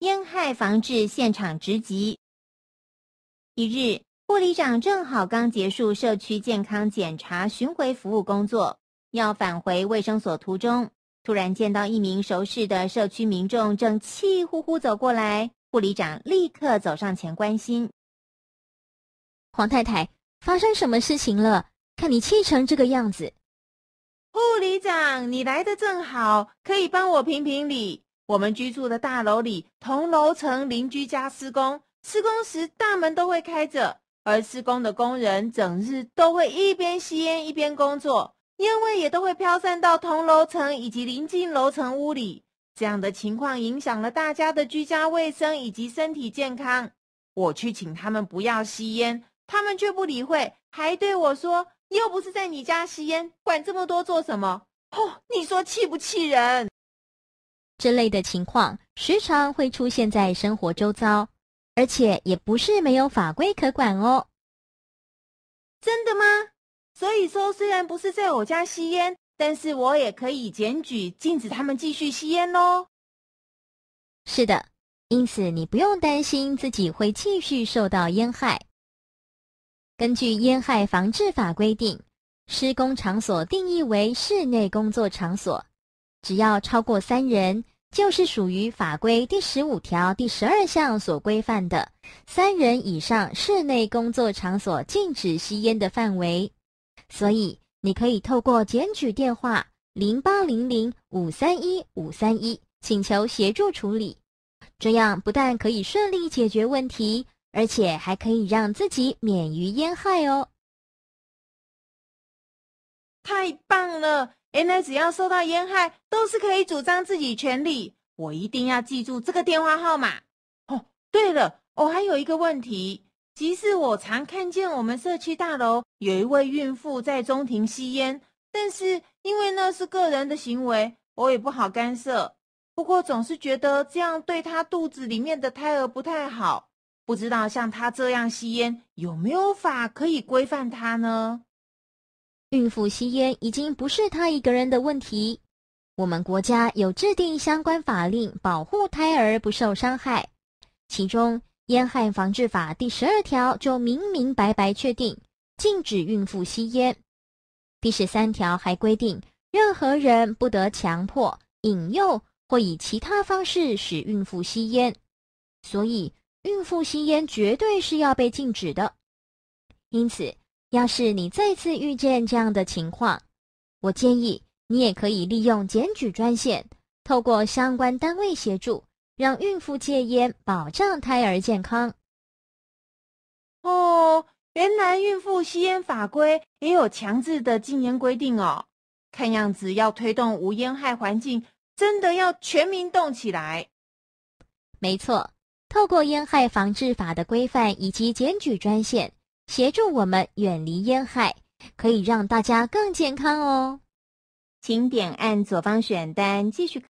烟害防治现场直击。一日，护理长正好刚结束社区健康检查巡回服务工作，要返回卫生所途中，突然见到一名熟识的社区民众正气呼呼走过来，护理长立刻走上前关心：“黄太太，发生什么事情了？看你气成这个样子。”护理长，你来的正好，可以帮我评评理。我们居住的大楼里，同楼层邻居家施工，施工时大门都会开着，而施工的工人整日都会一边吸烟一边工作，烟味也都会飘散到同楼层以及邻近楼层屋里。这样的情况影响了大家的居家卫生以及身体健康。我去请他们不要吸烟，他们却不理会，还对我说：“又不是在你家吸烟，管这么多做什么？”哦，你说气不气人？这类的情况时常会出现在生活周遭，而且也不是没有法规可管哦。真的吗？所以说，虽然不是在我家吸烟，但是我也可以检举禁止他们继续吸烟喽。是的，因此你不用担心自己会继续受到烟害。根据烟害防治法规定，施工场所定义为室内工作场所。只要超过三人，就是属于法规第十五条第十二项所规范的三人以上室内工作场所禁止吸烟的范围。所以，你可以透过检举电话零八零零五三一五三一请求协助处理。这样不但可以顺利解决问题，而且还可以让自己免于烟害哦！太棒了！哎，只要受到烟害，都是可以主张自己权利。我一定要记住这个电话号码。哦，对了，哦，还有一个问题，即使我常看见我们社区大楼有一位孕妇在中庭吸烟，但是因为那是个人的行为，我也不好干涉。不过总是觉得这样对她肚子里面的胎儿不太好。不知道像她这样吸烟有没有法可以规范她呢？孕妇吸烟已经不是她一个人的问题。我们国家有制定相关法令保护胎儿不受伤害，其中《烟害防治法》第十二条就明明白白确定禁止孕妇吸烟。第十三条还规定，任何人不得强迫、引诱或以其他方式使孕妇吸烟。所以，孕妇吸烟绝对是要被禁止的。因此，要是你再次遇见这样的情况，我建议你也可以利用检举专线，透过相关单位协助，让孕妇戒烟，保障胎儿健康。哦，原来孕妇吸烟法规也有强制的禁烟规定哦。看样子要推动无烟害环境，真的要全民动起来。没错，透过烟害防治法的规范以及检举专线。协助我们远离烟害，可以让大家更健康哦。请点按左方选单继续。